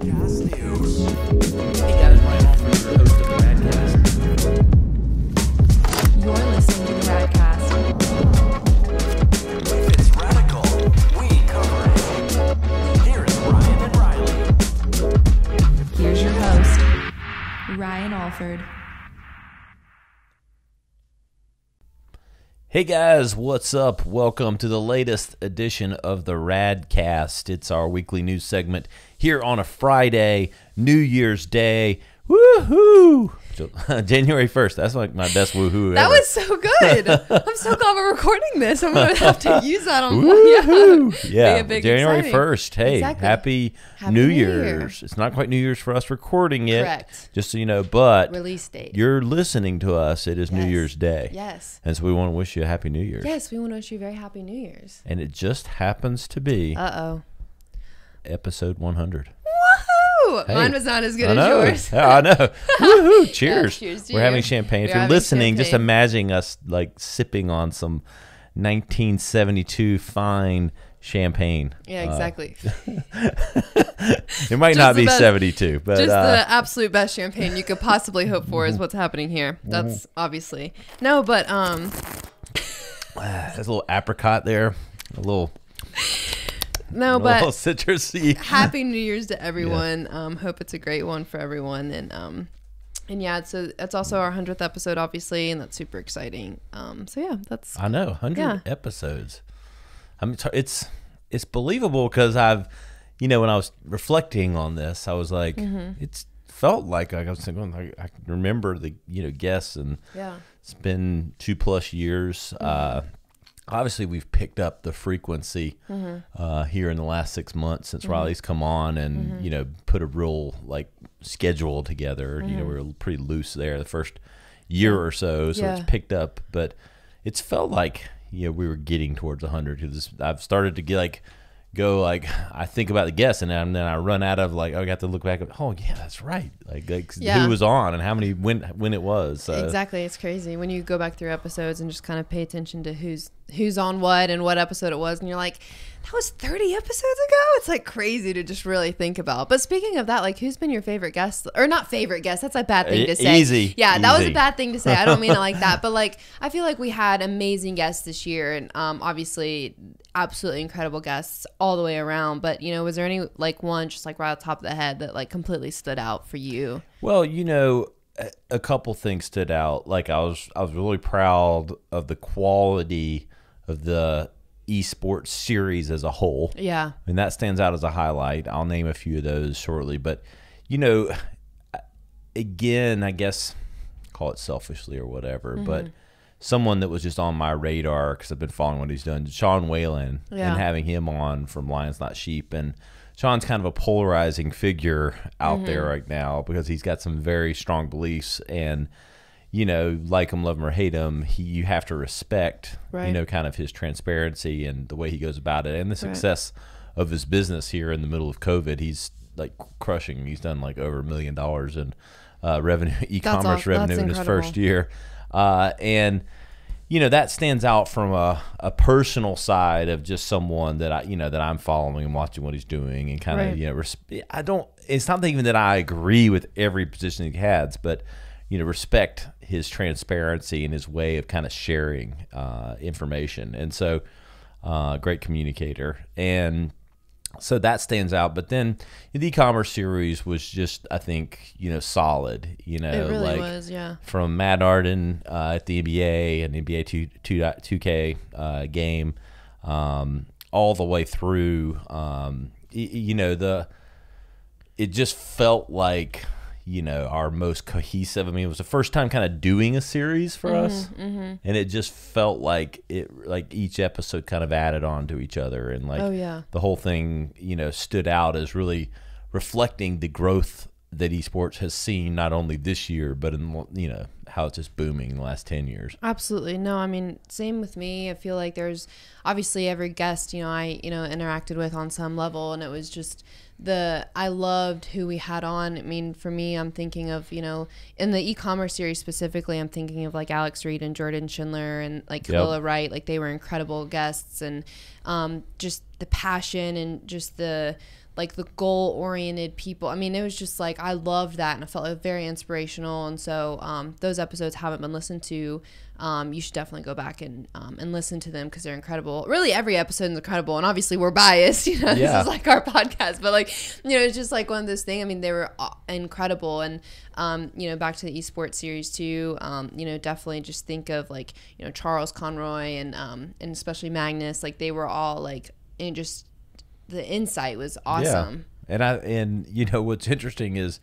You're listening to the Radcast. it's radical, we cover it. Here is Ryan and Riley. Here's your host, Ryan Alford. Hey guys, what's up? Welcome to the latest edition of the Radcast. It's our weekly news segment here on a Friday, New Year's Day. Woohoo! January 1st. That's like my best woohoo That was so good. I'm so glad we're recording this. I'm going to have to use that on Woo-hoo. Yeah. yeah. January exciting. 1st. Hey, exactly. happy, happy, New, New Year's. Year. It's not quite New Year's for us recording it. Correct. Just so you know, but release date. You're listening to us. It is yes. New Year's Day. Yes. And so we want to wish you a happy New Year's. Yes, we want to wish you a very happy New Year's. And it just happens to be. Uh oh. Episode 100. Hey, Mine was not as good I know. as yours. I know. Woohoo! Cheers. Yeah, cheers We're you. having champagne. If you're, you're listening, champagne. just imagining us like sipping on some 1972 fine champagne. Yeah, uh, exactly. Uh, it might just not be best, 72, but just uh, the absolute best champagne you could possibly hope for is what's happening here. Mm-hmm. That's obviously no, but um, there's a little apricot there, a little no, but citrusy. Happy New Year's to everyone. Yeah. Um, hope it's a great one for everyone, and um, and yeah, so that's it's also our hundredth episode, obviously, and that's super exciting. Um, so yeah, that's I know hundred yeah. episodes. I mean, it's it's believable because I've, you know, when I was reflecting on this, I was like, mm-hmm. it's felt like I was thinking, like, I remember the you know guests and yeah, it's been two plus years. Mm-hmm. Uh, obviously we've picked up the frequency mm-hmm. uh, here in the last six months since mm-hmm. Riley's come on and mm-hmm. you know put a real like schedule together. You know we mm-hmm. were pretty loose there the first year or so, so yeah. it's picked up, but it's felt like you know we were getting towards hundred because I've started to get like go like I think about the guests and then I run out of like oh, I got to look back at oh yeah that's right like, like yeah. who was on and how many when when it was so. exactly it's crazy when you go back through episodes and just kind of pay attention to who's who's on what and what episode it was and you're like that was 30 episodes ago. It's like crazy to just really think about. But speaking of that, like who's been your favorite guest or not favorite guest? That's a bad thing to say. Easy. Yeah, Easy. that was a bad thing to say. I don't mean it like that, but like I feel like we had amazing guests this year and um, obviously absolutely incredible guests all the way around, but you know, was there any like one just like right off the top of the head that like completely stood out for you? Well, you know, a couple things stood out. Like I was I was really proud of the quality of the esports series as a whole. Yeah. And that stands out as a highlight. I'll name a few of those shortly. But, you know, again, I guess call it selfishly or whatever, mm -hmm. but someone that was just on my radar because I've been following what he's done, Sean Whalen, yeah. and having him on from Lions Not Sheep. And Sean's kind of a polarizing figure out mm -hmm. there right now because he's got some very strong beliefs and you know, like him, love him or hate him, he, you have to respect, right. you know, kind of his transparency and the way he goes about it and the success right. of his business here in the middle of COVID. He's like crushing. He's done like over a million dollars in uh, revenue, e-commerce revenue in his first year. Uh, and, you know, that stands out from a, a personal side of just someone that I, you know, that I'm following and watching what he's doing and kind right. of, you know, I don't, it's not even that I agree with every position he has, but – you know respect his transparency and his way of kind of sharing uh, information and so uh, great communicator and so that stands out but then the e-commerce series was just i think you know solid you know it really like was, yeah. from matt arden uh, at the nba and nba 2, 2, 2k uh, game um, all the way through um, you know the it just felt like you know our most cohesive i mean it was the first time kind of doing a series for mm-hmm, us mm-hmm. and it just felt like it like each episode kind of added on to each other and like oh, yeah. the whole thing you know stood out as really reflecting the growth that esports has seen not only this year but in you know how it's just booming in the last 10 years. Absolutely. No, I mean, same with me. I feel like there's obviously every guest, you know, I, you know, interacted with on some level and it was just the I loved who we had on. I mean, for me, I'm thinking of, you know, in the e-commerce series specifically, I'm thinking of like Alex Reed and Jordan Schindler and like Camilla Wright, like they were incredible guests and um just the passion and just the like the goal oriented people. I mean, it was just like I loved that and I felt like very inspirational. And so um, those episodes haven't been listened to. Um, you should definitely go back and um, and listen to them because they're incredible. Really, every episode is incredible, and obviously we're biased. You know, yeah. this is like our podcast, but like you know, it's just like one of those things. I mean, they were uh, incredible, and um, you know, back to the esports series too. Um, you know, definitely just think of like you know Charles Conroy and um, and especially Magnus. Like they were all like and just the insight was awesome. Yeah. And I and you know what's interesting is,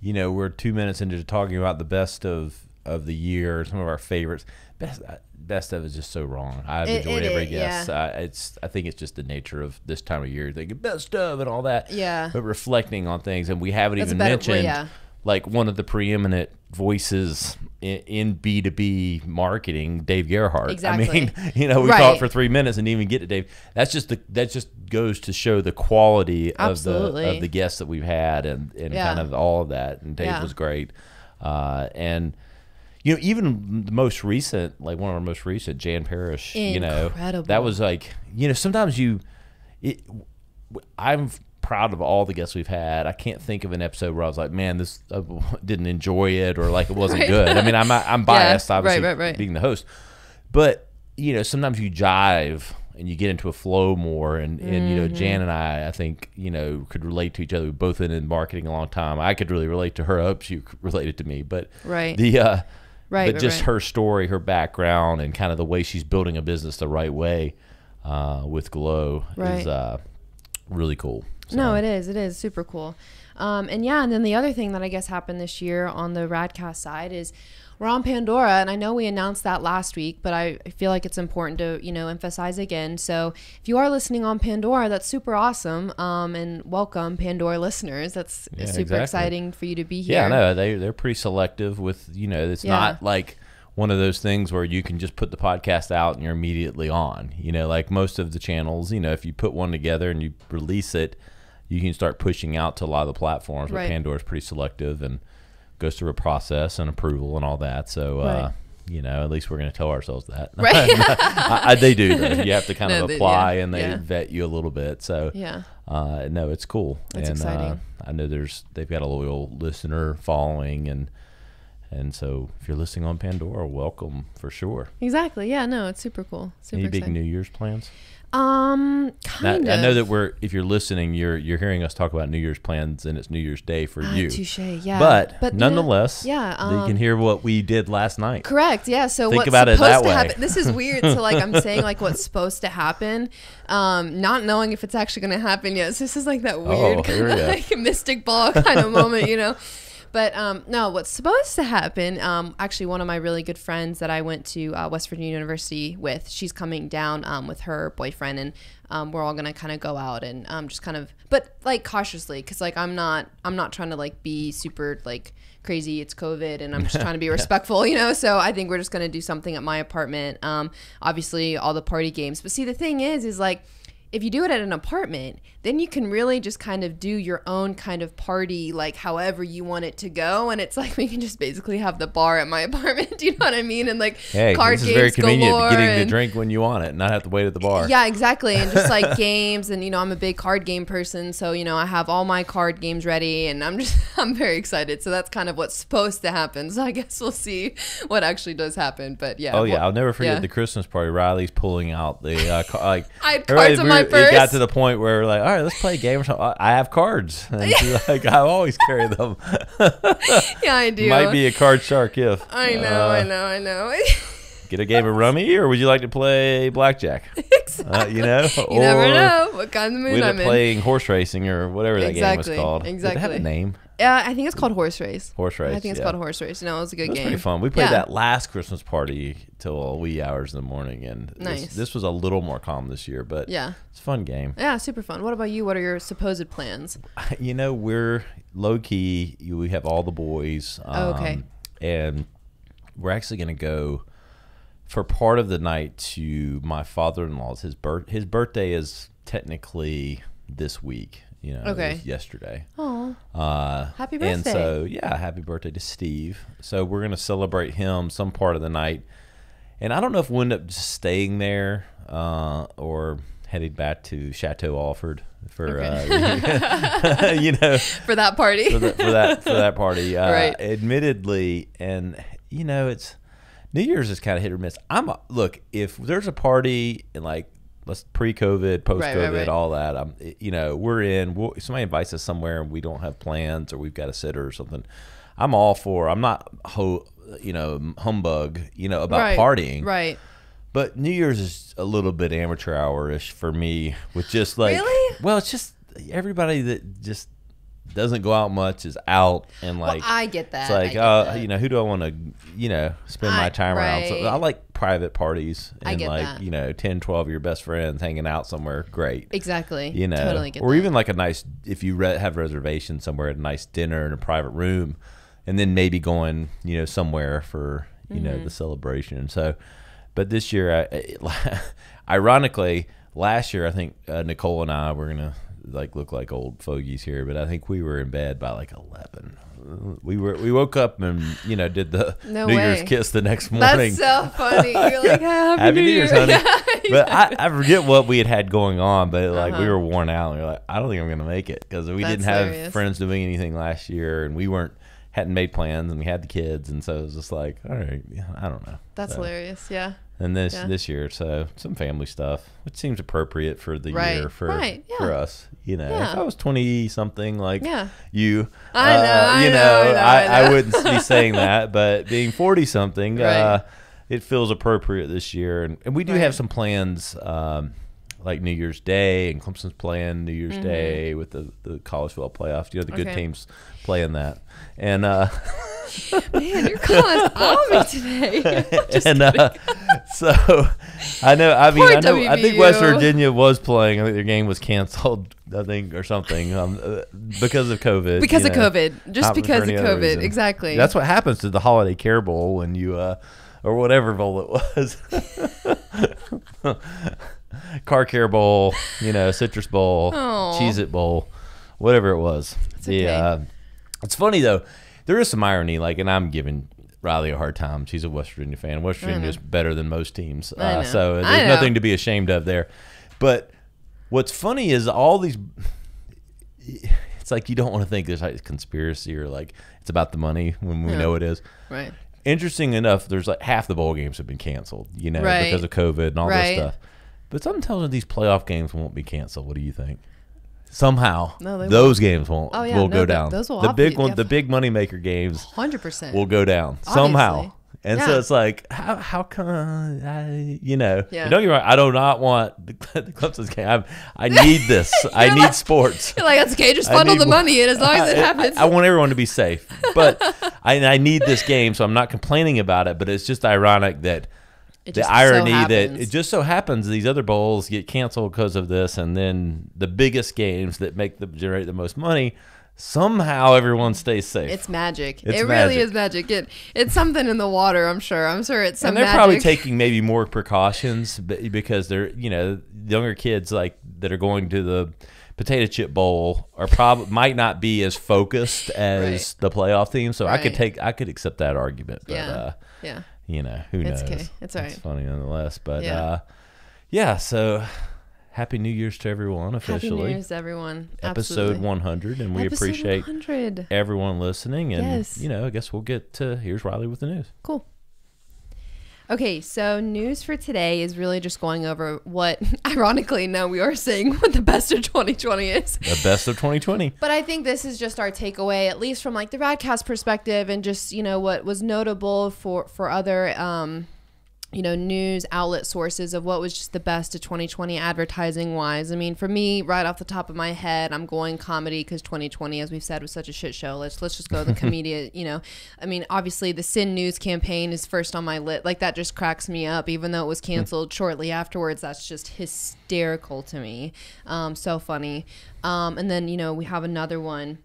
you know, we're two minutes into talking about the best of of the year, some of our favorites. Best uh, best of is just so wrong. I've it, enjoyed it, every it, Yeah. I, it's I think it's just the nature of this time of year, thinking best of and all that. Yeah. But reflecting on things, and we haven't That's even mentioned. yeah like one of the preeminent voices in B two B marketing, Dave Gerhardt. Exactly. I mean, you know, we right. talked for three minutes and didn't even get to Dave. That's just the that just goes to show the quality Absolutely. of the of the guests that we've had and and yeah. kind of all of that. And Dave yeah. was great, uh, and. You know, even the most recent, like one of our most recent, Jan Parrish. Incredible. You know, that was like, you know, sometimes you, it, I've proud of all the guests we've had. I can't think of an episode where I was like, man, this I uh, didn't enjoy it or like it wasn't right. good. I mean, I'm I'm biased, yeah, obviously, right, right, being the host, but you know, sometimes you jive and you get into a flow more. And, and mm-hmm. you know, Jan mm-hmm. and I, I think, you know, could relate to each other. We've both been in marketing a long time. I could really relate to her. I oh, hope she related to me. But right. the, uh, right, but just right. her story, her background, and kind of the way she's building a business the right way uh, with Glow right. is uh, really cool. So. No, it is. It is super cool. Um, and yeah, and then the other thing that I guess happened this year on the Radcast side is we're on Pandora, and I know we announced that last week, but I feel like it's important to you know emphasize again. So if you are listening on Pandora, that's super awesome, um, and welcome Pandora listeners. That's yeah, super exactly. exciting for you to be here. Yeah, no, they they're pretty selective with you know it's yeah. not like one of those things where you can just put the podcast out and you're immediately on. You know, like most of the channels, you know, if you put one together and you release it you can start pushing out to a lot of the platforms. But right. Pandora is pretty selective and goes through a process and approval and all that. So. Uh, right. Uh, you know, at least we're going to tell ourselves that. Right. I, I, they do. Though. You have to kind no, of apply, they, yeah, and they yeah. vet you a little bit. So yeah, uh, no, it's cool. It's and, uh, exciting. Uh, I know there's they've got a loyal listener following, and and so if you're listening on Pandora, welcome for sure. Exactly. Yeah. No, it's super cool. Super Any big exciting. New Year's plans? Um, kind now, of. I know that we're if you're listening, you're you're hearing us talk about New Year's plans and it's New Year's Day for ah, you. Touche, yeah. But, but nonetheless, yeah, um, you can um, hear what we did last night. Correct. Yeah. So Think what's about supposed it that way. happen? This is weird. so like I'm saying like what's supposed to happen, um, not knowing if it's actually going to happen yet. So this is like that oh, weird oh, kind of like, mystic ball kind of moment, you know. But um, no, what's supposed to happen? Um, actually, one of my really good friends that I went to uh, West Virginia University with, she's coming down um, with her boyfriend, and um, we're all gonna kind of go out and um, just kind of, but like cautiously, because like I'm not, I'm not trying to like be super like crazy. It's COVID, and I'm just trying to be respectful, you know. So I think we're just gonna do something at my apartment. Um, obviously, all the party games. But see, the thing is, is like if you do it at an apartment, then you can really just kind of do your own kind of party, like however you want it to go. And it's like we can just basically have the bar at my apartment. do you know what I mean? And like hey, card this games very convenient galore, getting and, the drink when you want it, not have to wait at the bar. Yeah, exactly. And just like games, and you know, I'm a big card game person, so you know, I have all my card games ready, and I'm just I'm very excited. So that's kind of what's supposed to happen. So I guess we'll see what actually does happen. But yeah. Oh yeah, well, I'll never forget yeah. the Christmas party. Riley's pulling out the uh, like. I had cards we my it, it, got to the point where we're like, all right, let's play a game or something. I have cards. And like, I always carry them. yeah, I do. Might be a card shark if. I know, uh, I know, I know. get a game of rummy, or would you like to play blackjack? exactly. Uh, you know, you or never know what kind of mood I'm in. Playing horse racing or whatever that exactly. game was called. Exactly. Did have a name? Yeah, I think it's called horse race. Horse race. I think it's yeah. called horse race. No, it was a good it was game. Pretty fun. We played yeah. that last Christmas party till wee hours in the morning, and nice. this, this, was a little more calm this year, but yeah, it's a fun game. Yeah, super fun. What about you? What are your supposed plans? You know, we're low key. We have all the boys. Um, oh, okay. Um, and we're actually going to go for part of the night to my father-in-law's. His birth his birthday is technically this week. You know, okay. yesterday. Oh, uh, happy birthday! And so, yeah, happy birthday to Steve. So we're gonna celebrate him some part of the night, and I don't know if we'll end up just staying there uh, or headed back to Chateau Alford for okay. uh, you know for that party for, the, for that for that party. Uh, right. Admittedly, and you know it's New Year's is kind of hit or miss. I'm a, look if there's a party and like let's pre-COVID, post-COVID, right, right, right. all that. I'm you know, we're in. We'll, somebody invites us somewhere and we don't have plans or we've got a sitter or something. I'm all for. I'm not ho, you know, humbug. You know about partying. Right. But New Year's is a little bit amateur hour-ish for me, with just like, really? well, it's just everybody that just doesn't go out much is out and like well, I get that. It's like uh, you know who do I want to you know spend I, my time right. around? So I like private parties and like that. you know 10, 12 of your best friends hanging out somewhere. Great, exactly. You know, totally or that. even like a nice if you re have reservations somewhere at a nice dinner in a private room, and then maybe going you know somewhere for you mm -hmm. know the mm-hmm. celebration. So, but this year, I, ironically, last year I think uh, Nicole and I were gonna like look like old fogies here, but I think we were in bed by like eleven. We were we woke up and you know did the no New way. Year's kiss the next morning. That's so funny. You're like Happy, Happy New, Year's, Year. honey. but I, I forget what we had had going on, but like uh-huh. we were worn out. and We are like, I don't think I'm gonna make it because we That's didn't have hilarious. friends doing anything last year, and we weren't hadn't made plans and we had the kids and so it was just like all right i don't know that's so. hilarious yeah and this yeah. this year so some family stuff which seems appropriate for the right. year for right. yeah. for us you know yeah. if i was 20 something like you I know, uh, I you know, know, I, know, I, I, know. I wouldn't be saying that but being 40 something right. uh, it feels appropriate this year and, and we do have some plans um, like New Year's Day, and Clemson's playing New Year's mm-hmm. Day with the, the college football playoff. You know, the good teams playing that. And uh, man, you're calling on me today. and uh, so I know. I mean, Poor I know. I think West Virginia was playing. I think their game was canceled. I think or something um, uh, because of COVID. Because of know, COVID, just because of COVID, exactly. That's what happens to the Holiday Care Bowl when you. Uh, or whatever bowl it was car care bowl, you know, citrus bowl, cheese it bowl, whatever it was. It's okay. Yeah, um, it's funny though. There is some irony, like, and I'm giving Riley a hard time. She's a West Virginia fan. West Virginia is better than most teams, uh, so there's nothing to be ashamed of there. But what's funny is all these. It's like you don't want to think there's like conspiracy or like it's about the money when we yeah. know it is. Right. Interesting enough, there's like half the bowl games have been canceled, you know, right. because of COVID and all right. this stuff. But something tells me these playoff games won't be canceled. What do you think? Somehow, no, those won't. games won't. Oh, yeah, will no, go down. Those will the big one, the big moneymaker games, hundred percent will go down Obviously. somehow. And yeah. so it's like, how how come I, you know? Yeah. Don't get me wrong. I do not want the, the Clemson's game. i i need this. I like, need sports. You're like, that's okay. Just funnel the money in as long as it I, happens. I, I, want everyone to be safe, but I, I need this game, so I'm not complaining about it. But it's just ironic that the irony so that it just so happens these other bowls get canceled because of this, and then the biggest games that make the generate the most money somehow everyone stays safe. It's magic. It's it magic. really is magic. It it's something in the water. I'm sure. I'm sure it's some. And they're magic. probably taking maybe more precautions because they're you know younger kids like that are going to the potato chip bowl are probably might not be as focused as right. the playoff team. So right. I could take I could accept that argument. But, yeah. Uh, yeah you know, who it's knows? Okay. It's all right. It's funny nonetheless. But yeah. Uh, yeah, so happy New Year's to everyone officially. Happy New Year's everyone. Absolutely. Episode 100. And we Episode appreciate 100. everyone listening. And, yes. you know, I guess we'll get to here's Riley with the news. Cool. Okay, so news for today is really just going over what, ironically, now we are saying what the best of 2020 is. The best of 2020. But I think this is just our takeaway, at least from like the Radcast perspective, and just you know what was notable for for other um, you know, news outlet sources of what was just the best of 2020 advertising wise. I mean, for me, right off the top of my head, I'm going comedy because 2020, as we've said, was such a shit show. Let's let's just go the comedian. You know, I mean, obviously the Sin News campaign is first on my lit. Like that just cracks me up, even though it was hmm. canceled shortly afterwards. That's just hysterical to me. Um, so funny. Um, and then you know we have another one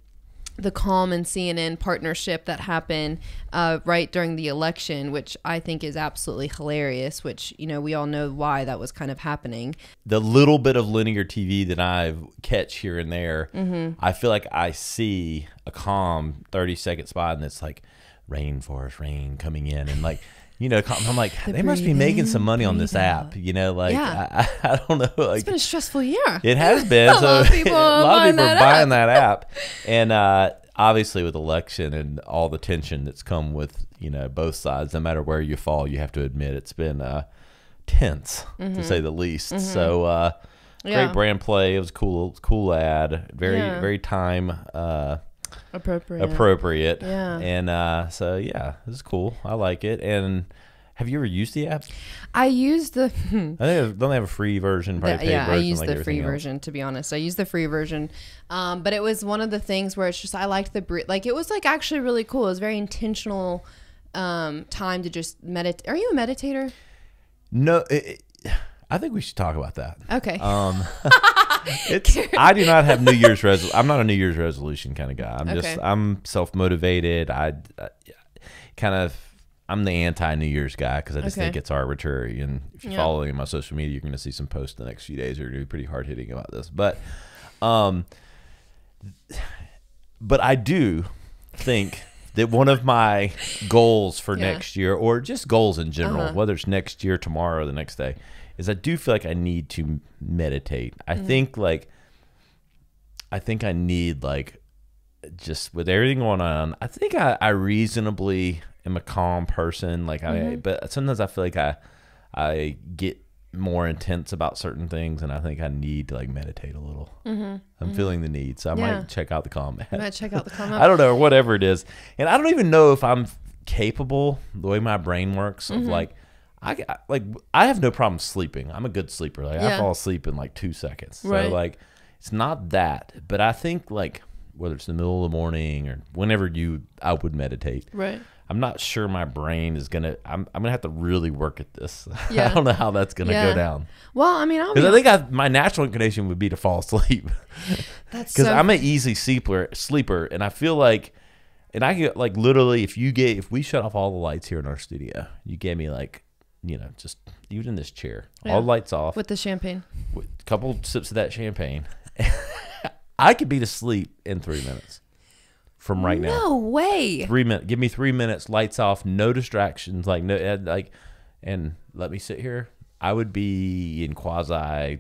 the Calm and CNN partnership that happened uh, right during the election, which I think is absolutely hilarious, which, you know, we all know why that was kind of happening. The little bit of linear TV that I catch here and there, mm -hmm. I feel like I see a Calm 30 second spot and it's like, rainforest rain coming in and like you know, I'm like, the they must be making some money on this app. You know, like yeah. I, I, don't know. Like, it's been a stressful year. It has been. a so lot of people, buying, are that buying that app, and uh, obviously with election and all the tension that's come with you know both sides, no matter where you fall, you have to admit it's been uh, tense mm -hmm. to mm-hmm. say the least. Mm -hmm. So. Uh, great yeah. brand play. It was cool, cool ad. Very, yeah. very time uh, appropriate. Appropriate. Yeah. And uh, so yeah, this is cool. I like it. And have you ever used the app? I used the. I think don't they have a free version? Probably the, yeah, version, I used like the free else. version. To be honest, I used the free version, um, but it was one of the things where it's just I liked the like it was like actually really cool. It was very intentional um, time to just meditate. Are you a meditator? No, it, it, I think we should talk about that. Okay. Um, it's I do not have New Year's resolution. I'm not a New Year's resolution kind of guy. I'm okay. just I'm self motivated. I, I, kind of I'm the anti New Year's guy because I just okay. think it's arbitrary. And if you're following my social media, you're going to see some posts the next few days that are going to be pretty hard hitting about this. But, um, but I do think that one of my goals for yeah. next year, or just goals in general, uh -huh. whether it's next year, tomorrow, or the next day, is I do feel like I need to meditate. I mm think like I think I need like just with everything going on, I think I, I reasonably am a calm person. Like I, mm -hmm. but sometimes I feel like I, I get more intense about certain things, and I think I need to like meditate a little. Mm -hmm. I'm mm -hmm. feeling the need, so I yeah. might check out the calm app. might check out the calm app. I don't know, whatever it is, and I don't even know if I'm capable the way my brain works of mm-hmm. like I, like I have no problem sleeping. I'm a good sleeper. Like yeah. I fall asleep in like two seconds. Right. So like it's not that, but I think like whether it's the middle of the morning or whenever you I would meditate. Right. I'm not sure my brain is gonna. I'm, I'm gonna have to really work at this. Yeah. I don't know how that's gonna yeah. go down. Well, I mean, because I think I, my natural inclination would be to fall asleep. that's because so I'm an easy sleeper. Sleeper, and I feel like, and I get like literally, if you get if we shut off all the lights here in our studio, you gave me like you know, just even in this chair, yeah. all lights off with the champagne, with a couple sips of that champagne, I could be to sleep in three minutes from right no now. No way. Three minutes. Give me three minutes. Lights off. No distractions. Like no. Uh, like, and let me sit here. I would be in quasi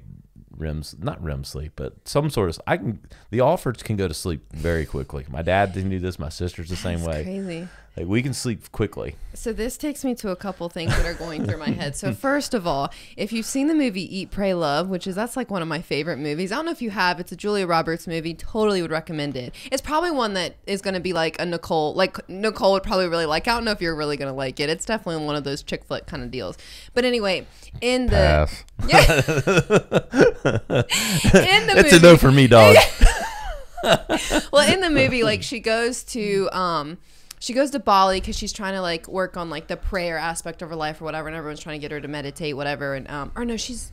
rims, not REM sleep, but some sort of. I can. The Alfords can go to sleep very quickly. My dad didn't do this. My sister's the That's same way. Crazy. Like we can sleep quickly. So this takes me to a couple things that are going through my head. So first of all, if you've seen the movie Eat Pray Love, which is that's like one of my favorite movies. I don't know if you have. It's a Julia Roberts movie. Totally would recommend it. It's probably one that is going to be like a Nicole like Nicole would probably really like. I don't know if you're really going to like it. It's definitely one of those chick flick kind of deals. But anyway, in the Pass. Yeah. in the it's movie, a no for me, dog. well, in the movie like she goes to um she goes to Bali because she's trying to like work on like the prayer aspect of her life or whatever, and everyone's trying to get her to meditate, whatever. And um, or no, she's,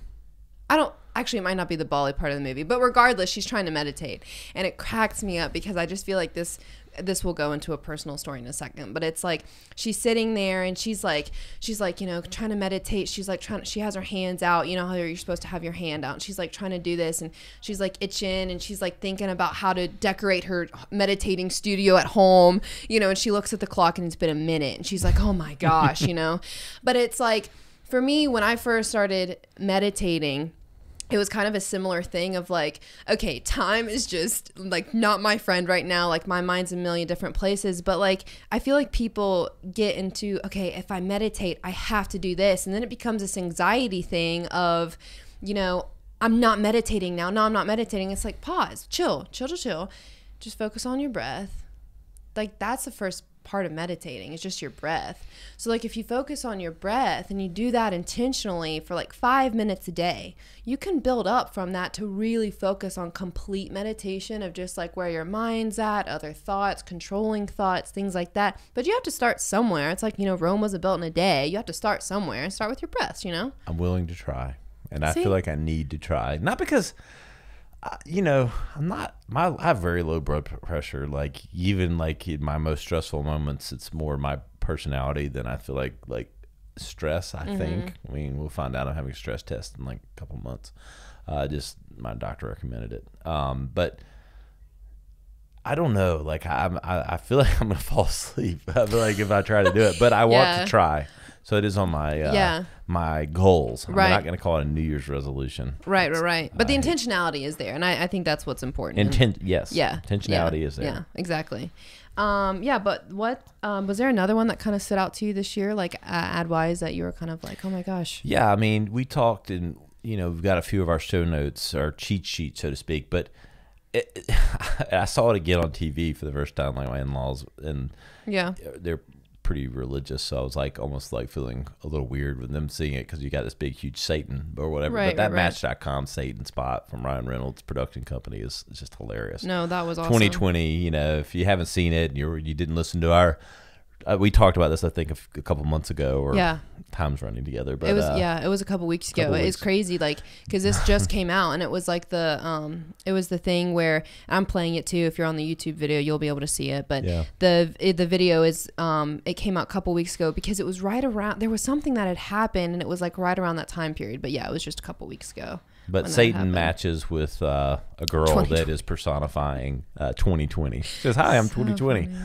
I don't actually it might not be the Bali part of the movie, but regardless, she's trying to meditate, and it cracks me up because I just feel like this this will go into a personal story in a second, but it's like she's sitting there and she's like, she's like, you know, trying to meditate. She's like trying, she has her hands out. You know how you're supposed to have your hand out. she's like trying to do this and she's like itching and she's like thinking about how to decorate her meditating studio at home, you know, and she looks at the clock and it's been a minute and she's like, oh my gosh, you know? But it's like, for me, when I first started meditating, it was kind of a similar thing of like, okay, time is just like not my friend right now. Like my mind's a million different places, but like I feel like people get into, okay, if I meditate, I have to do this. And then it becomes this anxiety thing of, you know, I'm not meditating now. No, I'm not meditating. It's like pause, chill, chill, chill, chill. Just focus on your breath. Like that's the first part of meditating it's just your breath so like if you focus on your breath and you do that intentionally for like five minutes a day you can build up from that to really focus on complete meditation of just like where your mind's at other thoughts controlling thoughts things like that but you have to start somewhere it's like you know rome wasn't built in a day you have to start somewhere and start with your breath you know i'm willing to try and See? i feel like i need to try not because you know, I'm not my I have very low blood pressure. Like even like in my most stressful moments, it's more my personality than I feel like like stress. I mm-hmm. think. I mean, we'll find out. I'm having a stress test in like a couple months. Uh, just my doctor recommended it. Um, but I don't know. Like I'm, I, I feel like I'm gonna fall asleep. I feel like if I try to do it, but I yeah. want to try. So it is on my uh, yeah. my goals. Right. I'm not going to call it a New Year's resolution. Right, right, right. But I, the intentionality is there, and I, I think that's what's important. Intent, yes. Yeah. Intentionality yeah, is there. Yeah, exactly. Um, yeah, but what um, was there another one that kind of stood out to you this year, like uh, ad wise, that you were kind of like, oh my gosh? Yeah, I mean, we talked, and you know, we've got a few of our show notes, our cheat sheet, so to speak. But it, it, I saw it again on TV for the first time, like my in laws, and yeah, they're pretty religious, so I was like almost like feeling a little weird with them seeing it because you got this big, huge Satan or whatever. Right, but that right. Match.com Satan spot from Ryan Reynolds' production company is, is just hilarious. No, that was awesome. 2020. You know, if you haven't seen it and you you didn't listen to our uh, we talked about this I think a, couple months ago or yeah. times running together but it was uh, yeah it was a couple weeks ago couple it's weeks. crazy like because this just came out and it was like the um it was the thing where I'm playing it too if you're on the YouTube video you'll be able to see it but yeah. the it, the video is um it came out a couple weeks ago because it was right around there was something that had happened and it was like right around that time period but yeah it was just a couple weeks ago but Satan matches with uh, a girl that is personifying 2020 uh, she says hi I'm so 2020 funny.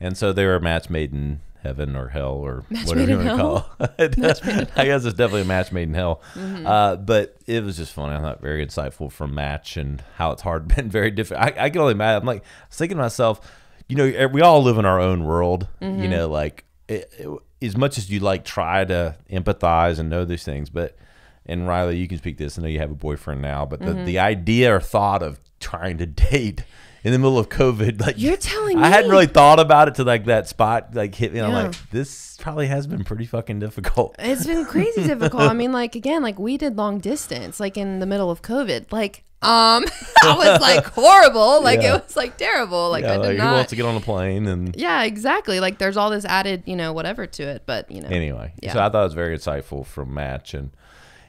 And so they were a match made in heaven or hell or match whatever you want to call it. I guess it's definitely a match made in hell. Mm-hmm. Uh, but it was just funny. I thought very insightful from Match and how it's hard been very different. I, I can only imagine. I'm like, I was thinking to myself, you know, we all live in our own world. Mm-hmm. You know, like it, it, as much as you like try to empathize and know these things, but and Riley, you can speak this. I know you have a boyfriend now, but the, mm-hmm. the idea or thought of trying to date in the middle of COVID. Like you're telling me, I hadn't really thought about it to like that spot like hit me. I'm like, this probably has been pretty fucking difficult. It's been crazy difficult. I mean, like again, like we did long distance, like in the middle of COVID. Like um, I was like horrible. Like yeah. it was like terrible. Like yeah, I did like, not. Who wants to get on a plane and? Yeah, exactly. Like there's all this added, you know, whatever to it. But you know. Anyway, yeah. so I thought it was very insightful from Match, and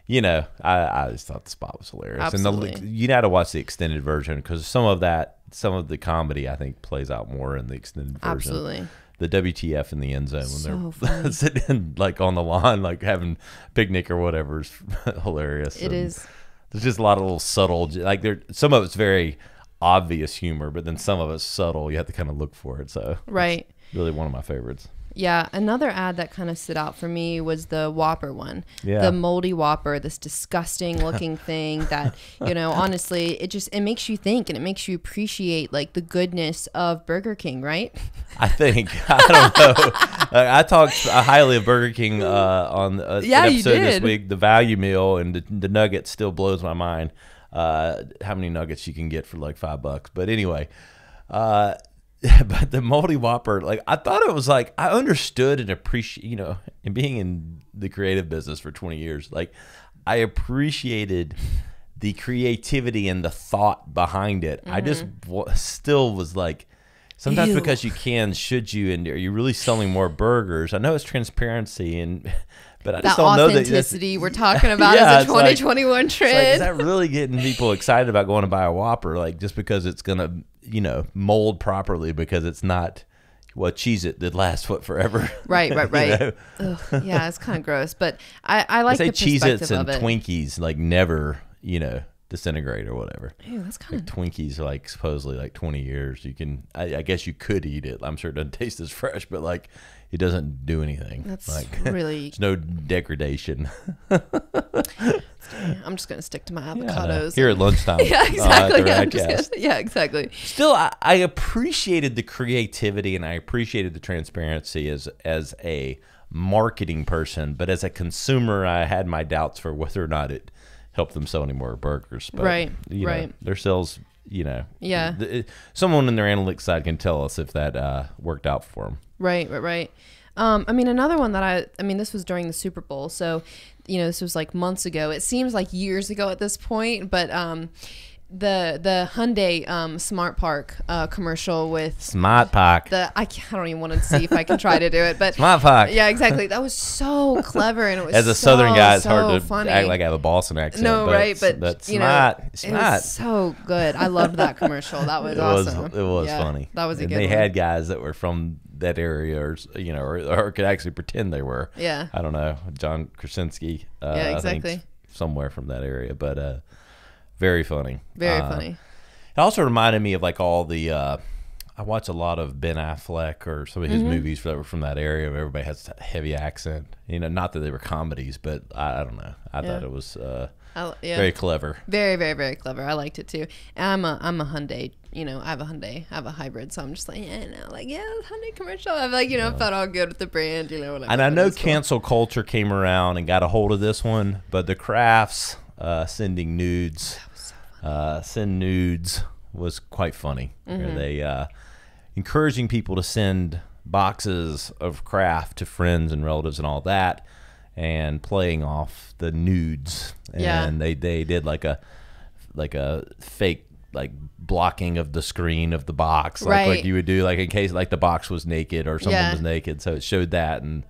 you know, I I just thought the spot was hilarious. Absolutely. And the, you had to watch the extended version because some of that some of the comedy I think plays out more in the extended version. Absolutely. The WTF in the end zone when so they're sitting like on the lawn, like having picnic or whatever is hilarious. It and is. There's just a lot of little subtle, like there. Some of it's very obvious humor, but then some of it's subtle. You have to kind of look for it. So right, really one of my favorites. Yeah, another ad that kind of stood out for me was the Whopper one. Yeah. The moldy Whopper, this disgusting looking thing that, you know, honestly, it just it makes you think and it makes you appreciate like the goodness of Burger King, right? I think I don't know. like, I talked highly of Burger King uh, on uh, yeah, an episode this week. The value meal and the, the nugget still blows my mind. Uh, how many nuggets you can get for like five bucks? But anyway, uh, but the multi whopper, like I thought it was like I understood and appreciate, you know, and being in the creative business for 20 years, like I appreciated the creativity and the thought behind it. Mm -hmm. I just mm-hmm. still was like, sometimes Ew. because you can, should you, and are you really selling more burgers? I know it's transparency and. But I that just don't know that authenticity we're talking about yeah, is a 2021 like, trend. Like, is that really getting people excited about going to buy a Whopper? Like just because it's gonna you know, mold properly because it's not well, cheese it did last what forever. Right, right, right. you know? Ugh, yeah, it's kind of gross, but I, I like I say the Its and Twinkies like never, you know, disintegrate or whatever. Ew, that's kind of like Twinkies like supposedly like twenty years. You can, I, I, guess you could eat it. I'm sure it doesn't taste as fresh, but like it doesn't do anything. That's like, really there's no degradation. I'm just gonna stick to my avocados yeah, here at lunchtime. yeah, exactly. Uh, yeah, gonna, yeah, exactly. Still, I, I appreciated the creativity and I appreciated the transparency as as a marketing person, but as a consumer, I had my doubts for whether or not it helped them sell any more burgers. But, right, you know, right. Their sales you know, yeah, someone in their analytics side can tell us if that uh, worked out for them. Right, right, right. Um, I mean, another one that I, I mean, this was during the Super Bowl, so you know, this was like months ago. It seems like years ago at this point, but um, the the Hyundai um, Smart Park uh, commercial with Smart Park. The I, I don't even want to see if I can try to do it, but Smart Park. Yeah, exactly. That was so clever, and it was as a so, Southern guy, it's so hard to funny. act like I have a Boston accent. No, but right? But that's you smart, know, smart. so good. I loved that commercial. That was it awesome. Was, it was yeah, funny. That was a and good. They one. had guys that were from that area, or you know, or, or, could actually pretend they were. Yeah. I don't know, John Krasinski. Uh, yeah, exactly. somewhere from that area, but. Uh, very funny. Very uh, funny. It also reminded me of like all the. Uh, I watch a lot of Ben Affleck or some of his mm -hmm. movies that were from that area. Where everybody has heavy accent. You know, not that they were comedies, but I, I don't know. I yeah. thought it was uh, yeah. very clever. Very, very, very clever. I liked it too. I'm a I'm a Hyundai. You know, I have a Hyundai. I have a hybrid, so I'm just like, yeah, no, like yeah, Hyundai commercial. I've like you know, yeah. felt all good with the brand. You know, And I know cancel cool. culture came around and got a hold of this one, but the crafts uh, sending nudes uh, send nudes was quite funny. Mm-hmm. they uh, encouraging people to send boxes of craft to friends and relatives and all that, and playing off the nudes. And yeah. they they did like a like a fake like blocking of the screen of the box, like right. like you would do, like in case like the box was naked or someone yeah. was naked, so it showed that and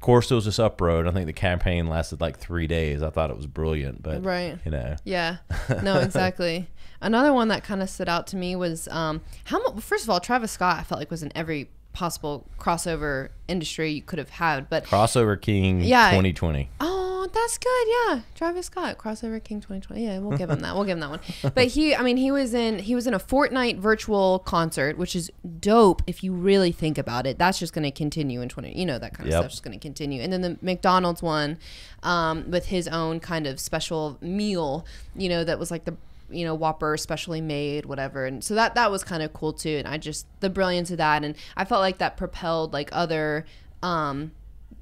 course, it was just up road. I think the campaign lasted like three days. I thought it was brilliant, but right, you know, yeah, no, exactly. Another one that kind of stood out to me was um, how much. First of all, Travis Scott, I felt like was in every possible crossover industry you could have had, but crossover king, yeah, twenty twenty. Oh Oh, that's good. Yeah, Travis Scott crossover King 2020. Yeah, we'll give him that. We'll give him that one. But he, I mean, he was in he was in a Fortnite virtual concert, which is dope if you really think about it. That's just going to continue in 20. You know that kind of yep. stuff's just going to continue. And then the McDonald's one, um, with his own kind of special meal. You know that was like the you know whopper specially made whatever and so that that was kind of cool too and i just the brilliance of that and i felt like that propelled like other um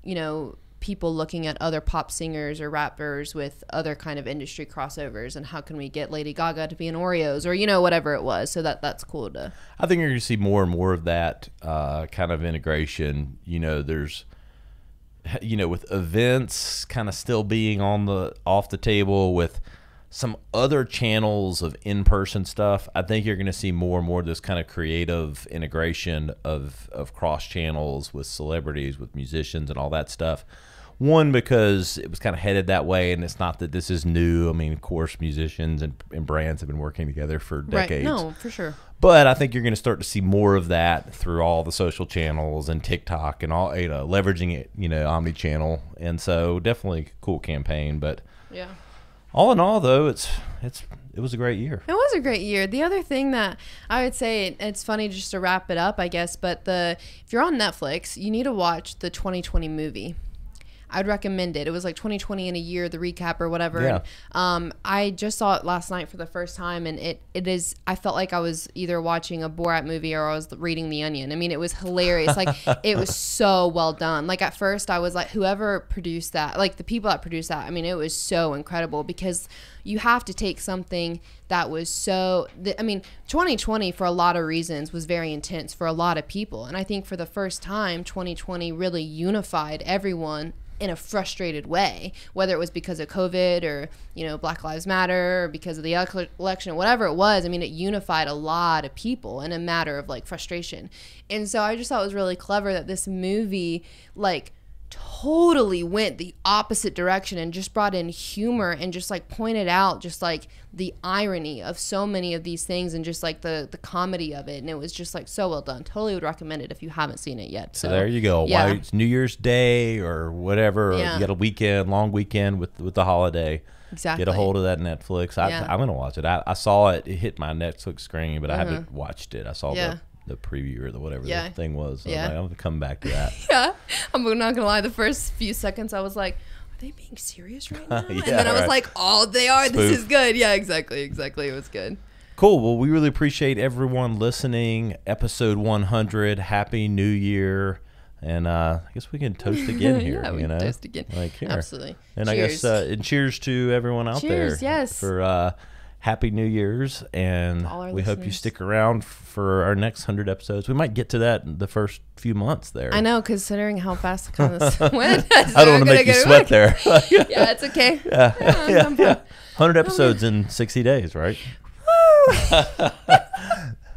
you know people looking at other pop singers or rappers with other kind of industry crossovers and how can we get Lady Gaga to be in Oreos or you know whatever it was. So that that's cool to. I think you're going to see more and more of that uh, kind of integration. You know, there's you know with events kind of still being on the off the table with some other channels of in-person stuff i think you're going to see more and more of this kind of creative integration of of cross channels with celebrities with musicians and all that stuff one because it was kind of headed that way, and it's not that this is new. I mean, of course, musicians and, and brands have been working together for decades. Right. No, for sure. But I think you're going to start to see more of that through all the social channels and TikTok and all you know, leveraging it, you know, omni-channel. And so, definitely cool campaign. But yeah, all in all, though, it's it's it was a great year. It was a great year. The other thing that I would say, it's funny just to wrap it up, I guess, but the if you're on Netflix, you need to watch the 2020 movie. I'd recommend it. It was like 2020 in a year, the recap or whatever. Yeah. And, um, I just saw it last night for the first time, and it it is. I felt like I was either watching a Borat movie or I was reading The Onion. I mean, it was hilarious. Like it was so well done. Like at first, I was like, whoever produced that, like the people that produced that. I mean, it was so incredible because you have to take something that was so i mean 2020 for a lot of reasons was very intense for a lot of people and i think for the first time 2020 really unified everyone in a frustrated way, whether it was because of COVID or, you know, Black Lives Matter or because of the election, whatever it was. I mean, it unified a lot of people in a matter of like frustration. And so I just thought it was really clever that this movie, like, totally went the opposite direction and just brought in humor and just like pointed out just like the irony of so many of these things and just like the the comedy of it and it was just like so well done totally would recommend it if you haven't seen it yet so, so there you go yeah. Why, it's new year's day or whatever or yeah. you got a weekend long weekend with with the holiday exactly get a hold of that netflix I, am gonna watch it I, I, saw it it hit my netflix screen but i haven't uh-huh. watched it i saw yeah. the the preview or the whatever yeah. the thing was. So yeah. I'm, like, gonna come back to that. yeah, I'm not gonna lie. The first few seconds, I was like, "Are they being serious right now?" yeah, and then I was like, "Oh, they are. Spoof. This is good." Yeah, exactly, exactly. It was good. Cool. Well, we really appreciate everyone listening. Episode 100. Happy New Year. And uh, I guess we can toast again here. yeah, we you know? toast again. Like here. Absolutely. And cheers. I guess uh, and cheers to everyone out cheers, there. Yes. For uh, Happy New Year's, and we listeners. hope you stick around for our next hundred episodes. We might get to that in the first few months there. I know, considering how fast the this went. I don't want to make you sweat there. yeah, it's okay. Yeah, yeah, yeah, yeah. hundred episodes in sixty days, right? Uh,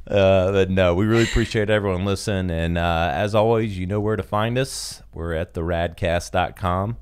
but no, we really appreciate everyone listening. And uh, as always, you know where to find us. We're at theradcast.com.